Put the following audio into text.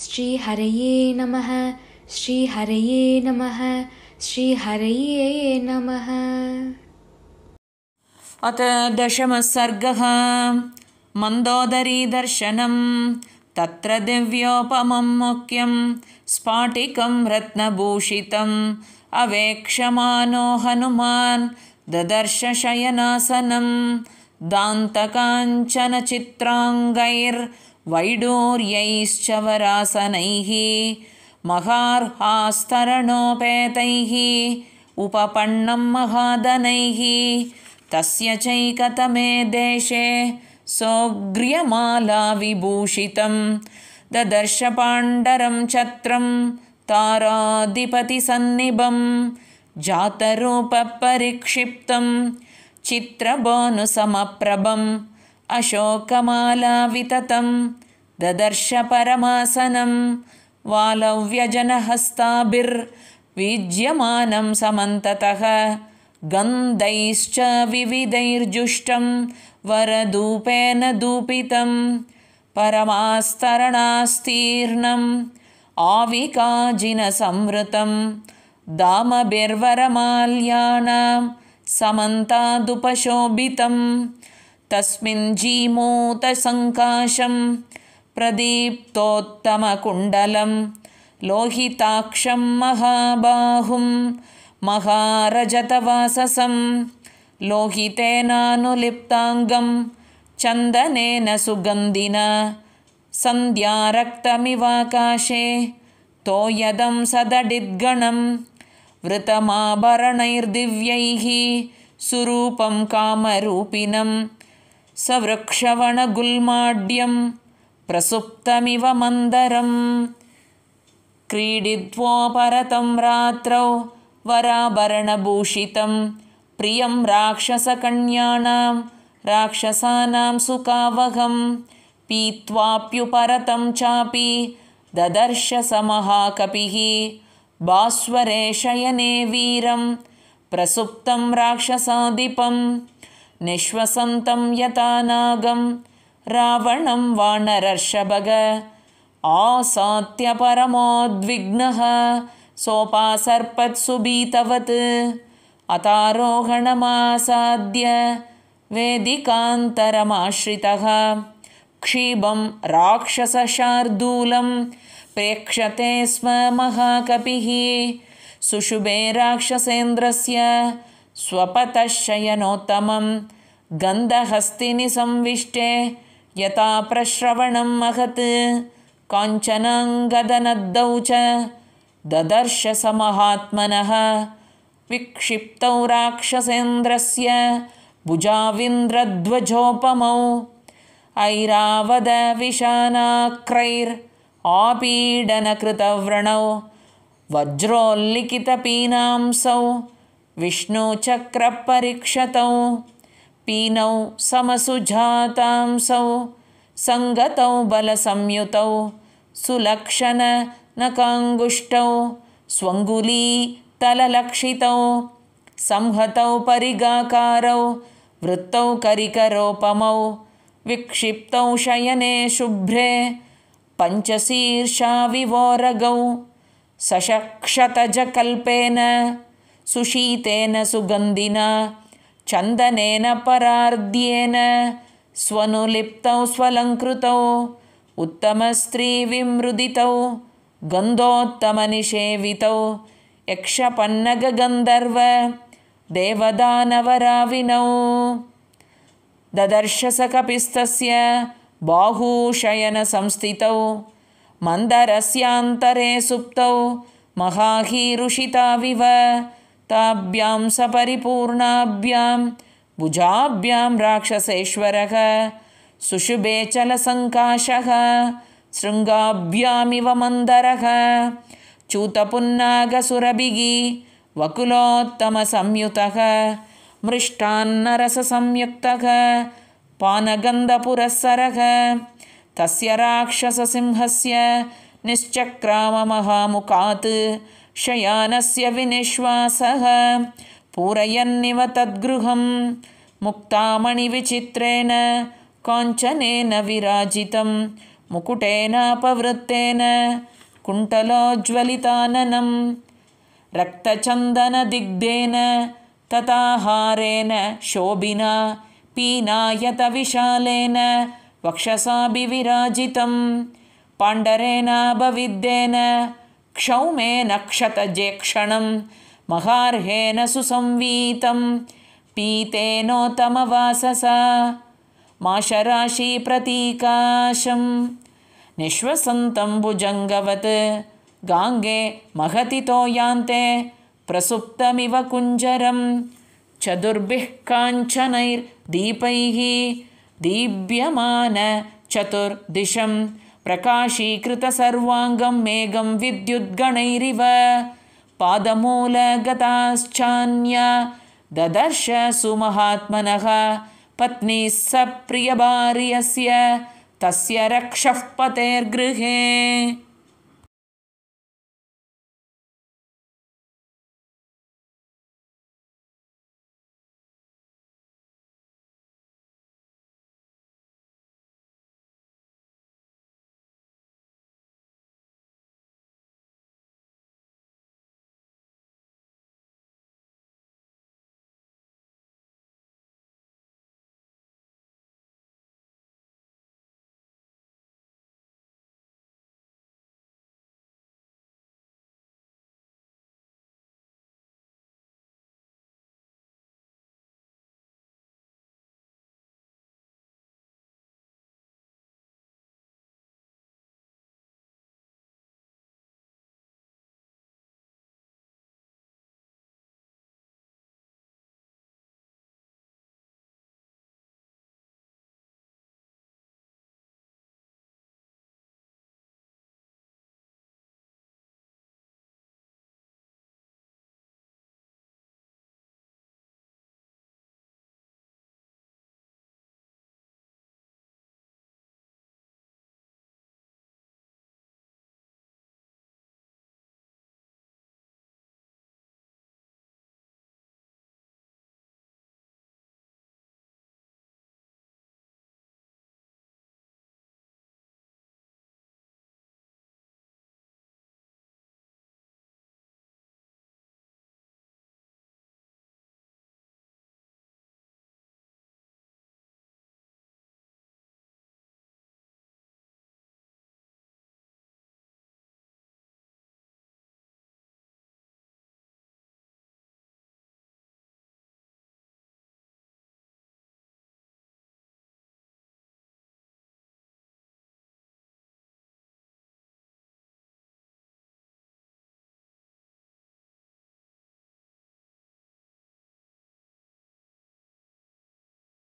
श्री हरये नमः श्री हरये नमः श्रीहरये नमः अथ दशमसर्गः सर्गः मन्दोदरीदर्शनं तत्र दिव्योपमं मुख्यं स्फाटिकं रत्नभूषितम् अवेक्षमानो हनुमान् ददर्शशयनासनं दान्तकाञ्चनचित्राङ्गैर् वैडूर्यैश्च वरासनैः महार्हास्तरणोपेतैः उपपन्नं महादनैः तस्य चैकतमे देशे ददर्शपाण्डरं छत्रं ताराधिपतिसन्निभं जातरूपपरिक्षिप्तं चित्रबोनुसमप्रभम् अशोकमाला विततं ददर्शपरमासनं वालव्यजनहस्ताभिर्वीज्यमानं समन्ततः गन्धैश्च विविधैर्जुष्टं वरदूपेन दूपितं परमास्तरणास्तीर्णम् आविकाजिनसंवृतं दामभिर्वरमाल्यानां समन्तादुपशोभितम् तस्मिन् जीमूतसङ्काशं प्रदीप्तोत्तमकुण्डलं लोहिताक्षं महाबाहुं महारजतवाससं लोहितेनानुलिप्ताङ्गं चन्दनेन सुगन्धिना सन्ध्यारक्तमिवाकाशे तोयदं सदडिद्गणं वृतमाभरणैर्दिव्यैः सुरूपं कामरूपिनं। सवृक्षवणगुल्माड्यं प्रसुप्तमिव मन्दरं क्रीडित्वोपरतं रात्रौ वराभरणभूषितं प्रियं राक्षसकन्याणां राक्षसानां सुकावहं पीत्वाप्युपरतं चापि ददर्श समः बास्वरे शयने वीरं प्रसुप्तं राक्षसादिपम् निःश्वसन्तं यथा नागं रावणं वानरर्षभग नरर्षभग आसात्यपरमोद्विग्नः सोपासर्पत् अतारोहणमासाद्य वेदिकान्तरमाश्रितः क्षीबं राक्षसशार्दूलं प्रेक्षते स्म महाकपिः सुशुभे राक्षसेन्द्रस्य स्वपतशयनोत्तमं गन्धहस्तिनि संविष्टे यथा प्रश्रवणमहत् काञ्चनाङ्गदनद्दौ च ददर्शसमहात्मनः विक्षिप्तौ राक्षसेन्द्रस्य भुजाविन्द्रध्वजोपमौ ऐरावदविशानाक्रैर् आपीडनकृतव्रणौ वज्रोल्लिखितपीनांसौ विष्णुचक्रपरीक्षतौ पीनौ समसुजातांसौ सङ्गतौ बलसंयुतौ सुलक्षणनकाङ्गुष्टौ स्वङ्गुलीतललक्षितौ संहतौ परिगाकारौ वृत्तौ करिकरोपमौ विक्षिप्तौ शयने शुभ्रे पञ्चशीर्षाविवोरगौ सशक्षतजकल्पेन सुशीतेन सुगन्धिना चन्दनेन परार्ध्येन स्वनुलिप्तौ स्वलङ्कृतौ उत्तमस्त्रीविमृदितौ गन्धोत्तमनिषेवितौ यक्षपन्नगन्धर्व देवदानवराविनौ ददर्शसकपिस्तस्य बाहूशयनसंस्थितौ मन्दरस्यान्तरे सुप्तौ महाहीरुषिताविव ताभ्यां सपरिपूर्णाभ्यां भुजाभ्यां राक्षसेश्वरः चलसङ्काशः शृङ्गाभ्यामिव मन्दरः चूतपुन्नागसुरभिगी वकुलोत्तमसंयुतः मृष्टान्नरससंयुक्तः पानगन्धपुरःसरः तस्य राक्षससिंहस्य निश्चक्राममहामुखात् शयानस्य विनिश्वासः पूरयन्निव तद्गृहं मुक्तामणिविचित्रेण काञ्चनेन विराजितं मुकुटेनापवृत्तेन कुण्टलोज्ज्वलिताननं रक्तचन्दनदिग्धेन तथाहारेण शोभिना पीनायतविशालेन वक्षसाभिविराजितं पाण्डरेणाभविद्येन क्षौमे न क्षतजे क्षणं महार्हेण सुसंवीतं पीतेनोत्तमवाससा निःश्वसन्तं भुजङ्गवत् गाङ्गे महतितो यान्ते प्रसुप्तमिव कुञ्जरं चतुर्भिः काञ्चनैर्दीपैः दीव्यमान चतुर्दिशं प्रकाशीकृतसर्वाङ्गं मेघं विद्युद्गणैरिव पादमूलगताश्चान्य ददर्श सुमहात्मनः पत्नीस्सप्रियभार्यस्य तस्य रक्षः पतेर्गृहे